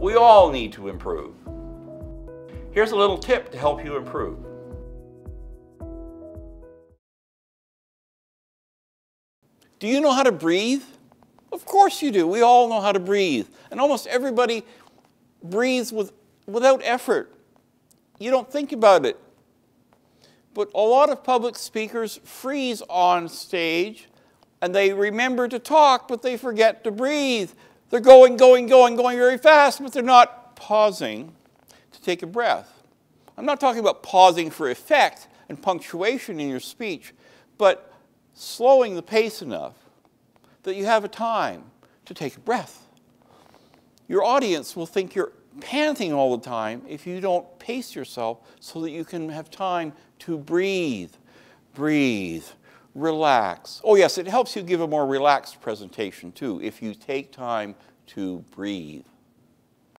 We all need to improve. Here's a little tip to help you improve. Do you know how to breathe? Of course you do. We all know how to breathe. And almost everybody breathes with, without effort. You don't think about it. But a lot of public speakers freeze on stage and they remember to talk, but they forget to breathe. They're going, going, going, going very fast, but they're not pausing to take a breath. I'm not talking about pausing for effect and punctuation in your speech, but slowing the pace enough that you have a time to take a breath. Your audience will think you're panting all the time if you don't pace yourself so that you can have time to breathe, breathe, relax. Oh yes, it helps you give a more relaxed presentation too if you take time to breathe.